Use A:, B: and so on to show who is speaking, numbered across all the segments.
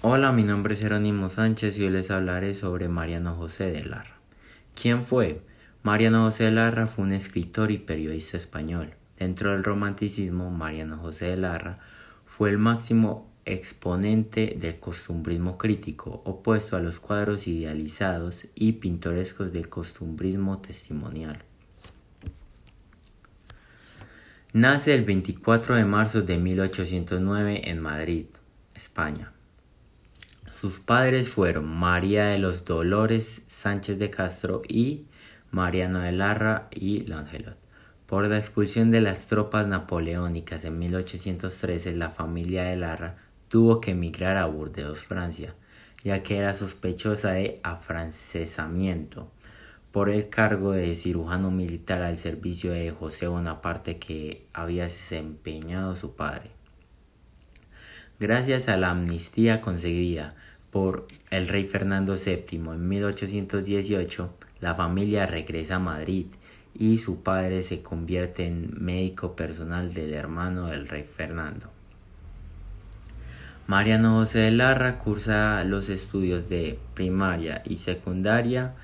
A: Hola, mi nombre es Jerónimo Sánchez y hoy les hablaré sobre Mariano José de Larra. ¿Quién fue? Mariano José de Larra fue un escritor y periodista español. Dentro del romanticismo, Mariano José de Larra fue el máximo exponente del costumbrismo crítico, opuesto a los cuadros idealizados y pintorescos del costumbrismo testimonial. Nace el 24 de marzo de 1809 en Madrid, España. Sus padres fueron María de los Dolores Sánchez de Castro y Mariano de Larra y Langelot. Por la expulsión de las tropas napoleónicas en 1813, la familia de Larra tuvo que emigrar a Burdeos, Francia, ya que era sospechosa de afrancesamiento por el cargo de cirujano militar al servicio de José Bonaparte que había desempeñado su padre. Gracias a la amnistía conseguida por el rey Fernando VII en 1818, la familia regresa a Madrid y su padre se convierte en médico personal del hermano del rey Fernando. Mariano José de Larra cursa los estudios de primaria y secundaria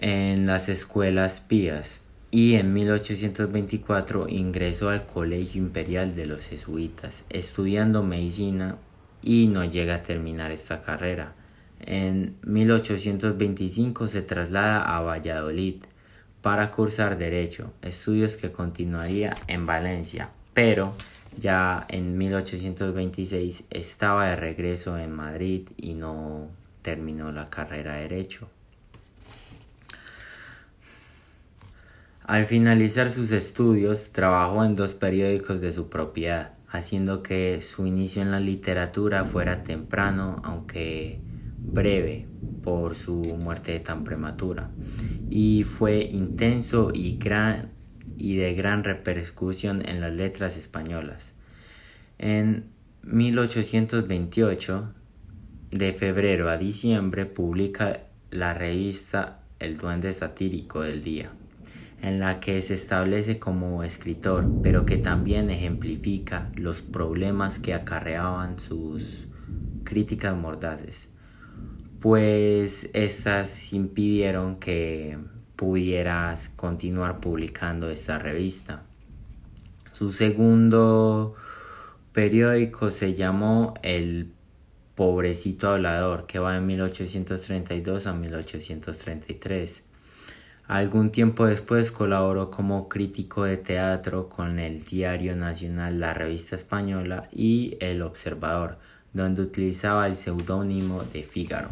A: en las escuelas pías y en 1824 ingresó al Colegio Imperial de los Jesuitas estudiando medicina y no llega a terminar esta carrera. En 1825 se traslada a Valladolid para cursar derecho, estudios que continuaría en Valencia, pero ya en 1826 estaba de regreso en Madrid y no terminó la carrera de derecho. Al finalizar sus estudios, trabajó en dos periódicos de su propiedad, haciendo que su inicio en la literatura fuera temprano, aunque breve, por su muerte tan prematura, y fue intenso y, y de gran repercusión en las letras españolas. En 1828, de febrero a diciembre, publica la revista El Duende Satírico del Día en la que se establece como escritor, pero que también ejemplifica los problemas que acarreaban sus críticas mordaces, pues estas impidieron que pudieras continuar publicando esta revista. Su segundo periódico se llamó El Pobrecito Hablador, que va de 1832 a 1833 Algún tiempo después colaboró como crítico de teatro con el Diario Nacional, la Revista Española y El Observador, donde utilizaba el seudónimo de Fígaro,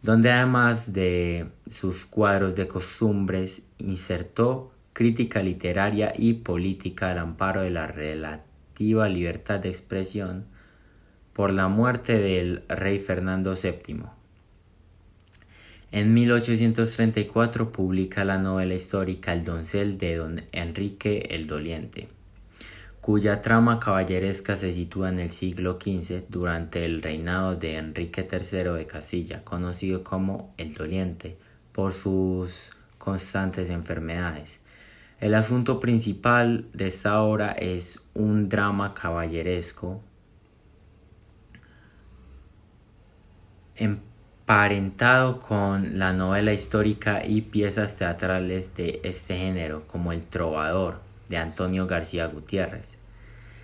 A: donde además de sus cuadros de costumbres insertó crítica literaria y política al amparo de la relativa libertad de expresión por la muerte del rey Fernando VII. En 1834 publica la novela histórica El doncel de don Enrique el Doliente, cuya trama caballeresca se sitúa en el siglo XV durante el reinado de Enrique III de Castilla, conocido como el Doliente por sus constantes enfermedades. El asunto principal de esta obra es un drama caballeresco en Parentado con la novela histórica y piezas teatrales de este género, como El Trovador de Antonio García Gutiérrez.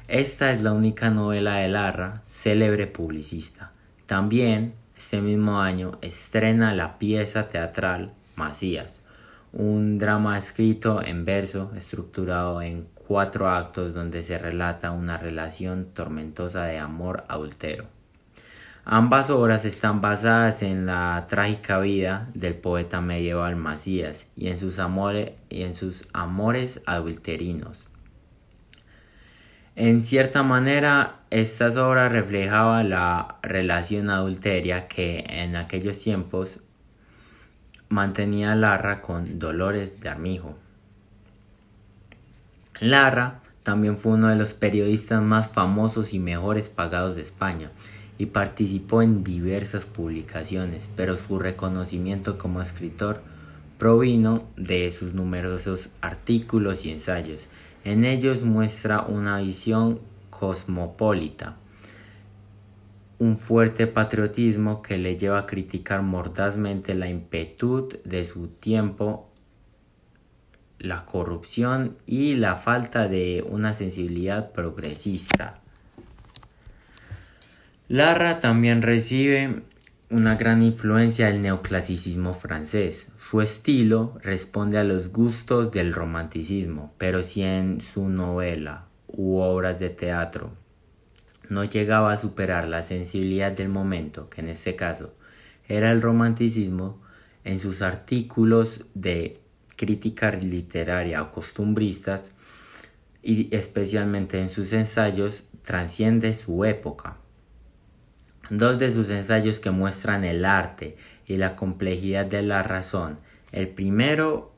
A: Esta es la única novela de Larra, célebre publicista. También, ese mismo año, estrena la pieza teatral Macías, un drama escrito en verso, estructurado en cuatro actos donde se relata una relación tormentosa de amor adultero. Ambas obras están basadas en la trágica vida del poeta medieval Macías y en sus, y en sus amores adulterinos. En cierta manera, estas obras reflejaban la relación adulteria que en aquellos tiempos mantenía Larra con Dolores de Armijo. Larra también fue uno de los periodistas más famosos y mejores pagados de España y participó en diversas publicaciones, pero su reconocimiento como escritor provino de sus numerosos artículos y ensayos. En ellos muestra una visión cosmopolita, un fuerte patriotismo que le lleva a criticar mordazmente la impetud de su tiempo, la corrupción y la falta de una sensibilidad progresista. Larra también recibe una gran influencia del neoclasicismo francés. Su estilo responde a los gustos del romanticismo, pero si en su novela u obras de teatro no llegaba a superar la sensibilidad del momento, que en este caso era el romanticismo, en sus artículos de crítica literaria o costumbristas y especialmente en sus ensayos transciende su época. Dos de sus ensayos que muestran el arte y la complejidad de la razón. El primero,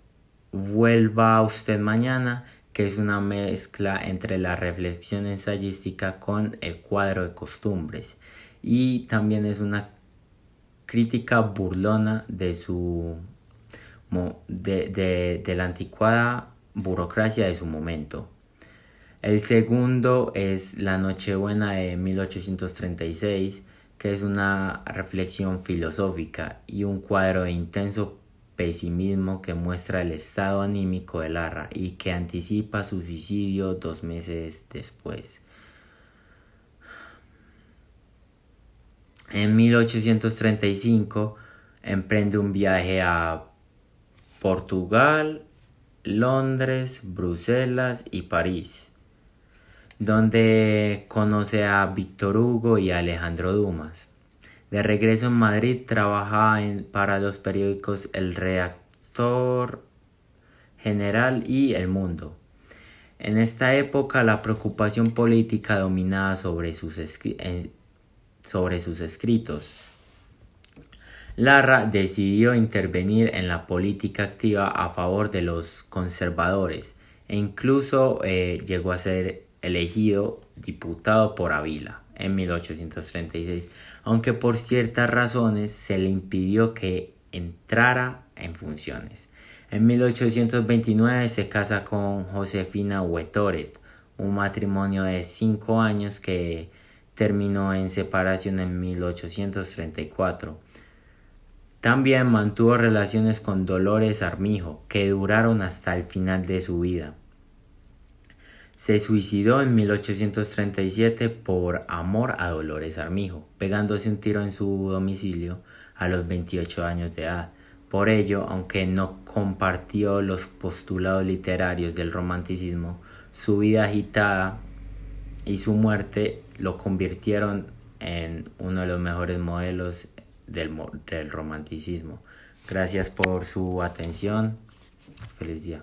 A: Vuelva a usted mañana, que es una mezcla entre la reflexión ensayística con el cuadro de costumbres. Y también es una crítica burlona de su de, la anticuada burocracia de su momento. El segundo es La Nochebuena de 1836, que es una reflexión filosófica y un cuadro de intenso pesimismo que muestra el estado anímico de Larra y que anticipa su suicidio dos meses después. En 1835 emprende un viaje a Portugal, Londres, Bruselas y París donde conoce a Víctor Hugo y a Alejandro Dumas. De regreso en Madrid trabajaba para los periódicos El Redactor General y El Mundo. En esta época la preocupación política dominaba sobre sus, sobre sus escritos. Larra decidió intervenir en la política activa a favor de los conservadores e incluso eh, llegó a ser elegido diputado por Ávila en 1836, aunque por ciertas razones se le impidió que entrara en funciones. En 1829 se casa con Josefina Huetoret, un matrimonio de cinco años que terminó en separación en 1834. También mantuvo relaciones con Dolores Armijo, que duraron hasta el final de su vida. Se suicidó en 1837 por amor a Dolores Armijo, pegándose un tiro en su domicilio a los 28 años de edad. Por ello, aunque no compartió los postulados literarios del romanticismo, su vida agitada y su muerte lo convirtieron en uno de los mejores modelos del, del romanticismo. Gracias por su atención. Feliz día.